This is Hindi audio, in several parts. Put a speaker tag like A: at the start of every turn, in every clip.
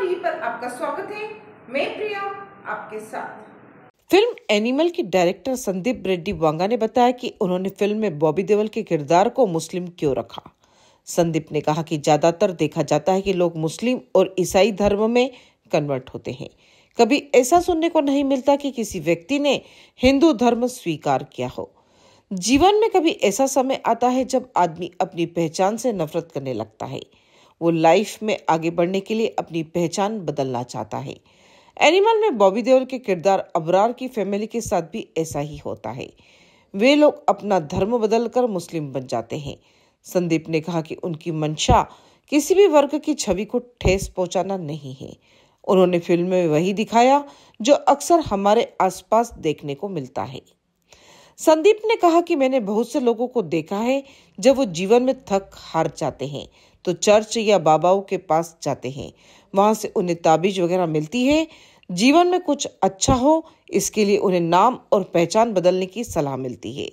A: टीवी पर आपका स्वागत है मैं प्रिया आपके साथ
B: फिल्म एनिमल के डायरेक्टर संदीप रेड्डी वांगा ने बताया कि उन्होंने फिल्म में बॉबी देवल के किरदार को मुस्लिम क्यों रखा संदीप ने कहा कि ज्यादातर देखा जाता है कि लोग मुस्लिम और ईसाई धर्म में कन्वर्ट होते हैं कभी ऐसा सुनने को नहीं मिलता कि किसी व्यक्ति ने हिंदू धर्म स्वीकार किया हो जीवन में कभी ऐसा समय आता है जब आदमी अपनी पहचान से नफरत करने लगता है वो लाइफ में आगे बढ़ने के लिए अपनी पहचान बदलना चाहता है एनिमल में बॉबी देओल के किरदार अबरार की फैमिली के साथ भी ऐसा ही होता है वे लोग अपना धर्म बदलकर मुस्लिम बन जाते हैं संदीप ने कहा कि उनकी मंशा किसी भी वर्ग की छवि को ठेस पहुंचाना नहीं है उन्होंने फिल्म में वही दिखाया जो अक्सर हमारे आसपास देखने को मिलता है संदीप ने कहा कि मैंने बहुत से लोगों को देखा है जब वो जीवन में थक हार जाते हैं तो चर्च या बाबाओं के पास जाते हैं वहां से उन्हें ताबीज वगैरह मिलती है जीवन में कुछ अच्छा हो इसके लिए उन्हें नाम और पहचान बदलने की सलाह मिलती है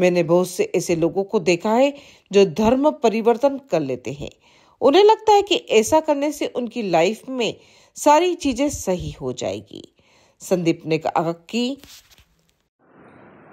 B: मैंने बहुत से ऐसे लोगों को देखा है जो धर्म परिवर्तन कर लेते हैं उन्हें लगता है कि ऐसा करने से उनकी लाइफ में सारी चीजें सही हो जाएगी संदीप ने कहा कि